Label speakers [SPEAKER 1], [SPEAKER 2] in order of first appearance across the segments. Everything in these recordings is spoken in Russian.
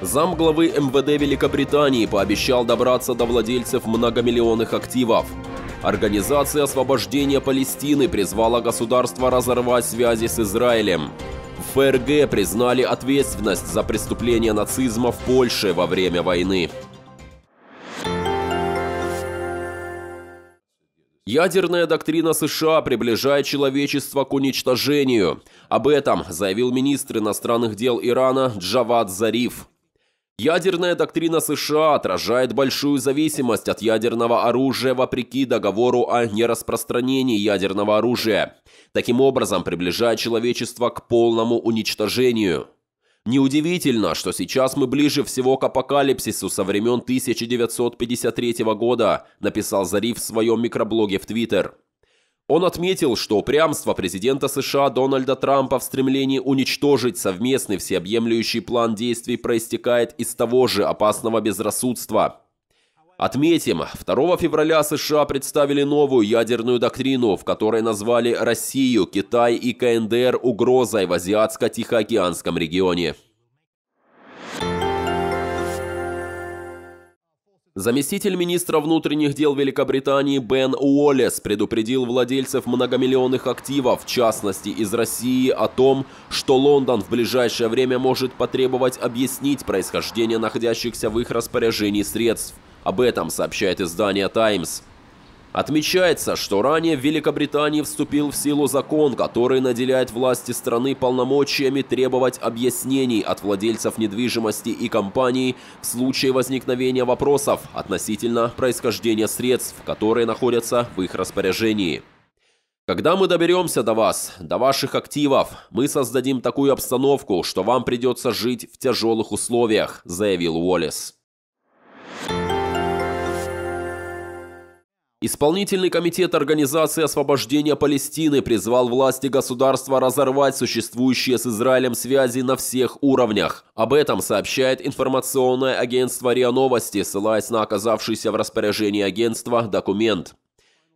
[SPEAKER 1] Замглавы МВД Великобритании пообещал добраться до владельцев многомиллионных активов. Организация освобождения Палестины призвала государство разорвать связи с Израилем. В ФРГ признали ответственность за преступления нацизма в Польше во время войны. Ядерная доктрина США приближает человечество к уничтожению. Об этом заявил министр иностранных дел Ирана Джавад Зариф. Ядерная доктрина США отражает большую зависимость от ядерного оружия вопреки договору о нераспространении ядерного оружия, таким образом приближая человечество к полному уничтожению. Неудивительно, что сейчас мы ближе всего к апокалипсису со времен 1953 года, написал Зариф в своем микроблоге в Твиттер. Он отметил, что упрямство президента США Дональда Трампа в стремлении уничтожить совместный всеобъемлющий план действий проистекает из того же опасного безрассудства. Отметим, 2 февраля США представили новую ядерную доктрину, в которой назвали Россию, Китай и КНДР угрозой в Азиатско-Тихоокеанском регионе. Заместитель министра внутренних дел Великобритании Бен Уоллес предупредил владельцев многомиллионных активов, в частности из России, о том, что Лондон в ближайшее время может потребовать объяснить происхождение находящихся в их распоряжении средств. Об этом сообщает издание Times. Отмечается, что ранее в Великобритании вступил в силу закон, который наделяет власти страны полномочиями требовать объяснений от владельцев недвижимости и компаний в случае возникновения вопросов относительно происхождения средств, которые находятся в их распоряжении. Когда мы доберемся до вас, до ваших активов, мы создадим такую обстановку, что вам придется жить в тяжелых условиях, заявил Уоллес. Исполнительный комитет Организации освобождения Палестины призвал власти государства разорвать существующие с Израилем связи на всех уровнях. Об этом сообщает информационное агентство РИА Новости, ссылаясь на оказавшийся в распоряжении агентства документ.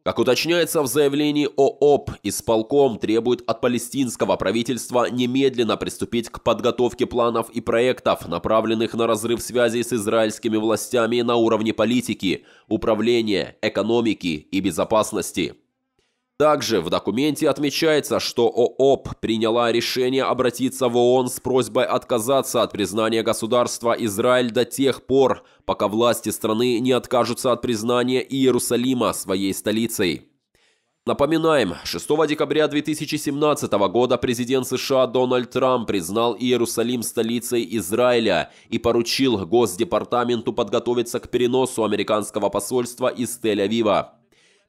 [SPEAKER 1] Как уточняется в заявлении ООП, исполком требует от палестинского правительства немедленно приступить к подготовке планов и проектов, направленных на разрыв связей с израильскими властями на уровне политики, управления, экономики и безопасности. Также в документе отмечается, что ООП приняла решение обратиться в ООН с просьбой отказаться от признания государства Израиль до тех пор, пока власти страны не откажутся от признания Иерусалима своей столицей. Напоминаем, 6 декабря 2017 года президент США Дональд Трамп признал Иерусалим столицей Израиля и поручил Госдепартаменту подготовиться к переносу американского посольства из Тель-Авива.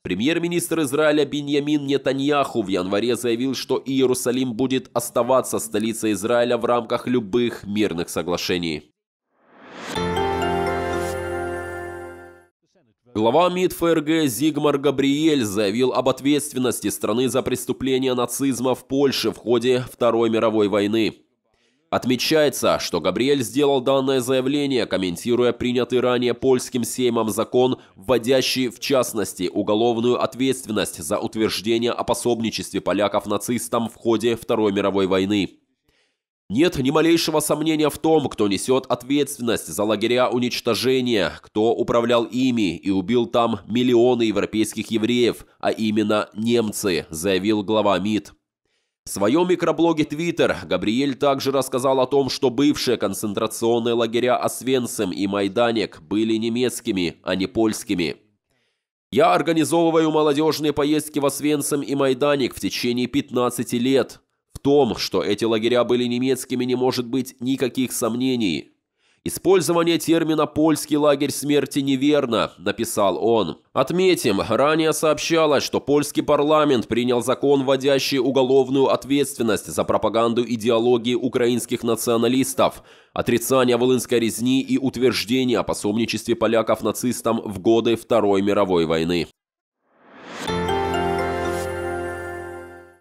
[SPEAKER 1] Премьер-министр Израиля Биньямин Нетаньяху в январе заявил, что Иерусалим будет оставаться столицей Израиля в рамках любых мирных соглашений. Глава МИД ФРГ Зигмар Габриэль заявил об ответственности страны за преступления нацизма в Польше в ходе Второй мировой войны. Отмечается, что Габриэль сделал данное заявление, комментируя принятый ранее польским сеймом закон, вводящий, в частности, уголовную ответственность за утверждение о пособничестве поляков нацистам в ходе Второй мировой войны. Нет ни малейшего сомнения в том, кто несет ответственность за лагеря уничтожения, кто управлял ими и убил там миллионы европейских евреев, а именно немцы, заявил глава МИД. В своем микроблоге Twitter Габриэль также рассказал о том, что бывшие концентрационные лагеря Освенцим и Майданек были немецкими, а не польскими. «Я организовываю молодежные поездки в Освенцим и Майданек в течение 15 лет. В том, что эти лагеря были немецкими, не может быть никаких сомнений. «Использование термина «польский лагерь смерти» неверно», – написал он. Отметим, ранее сообщалось, что польский парламент принял закон, вводящий уголовную ответственность за пропаганду идеологии украинских националистов, отрицание волынской резни и утверждение о пособничестве поляков нацистам в годы Второй мировой войны.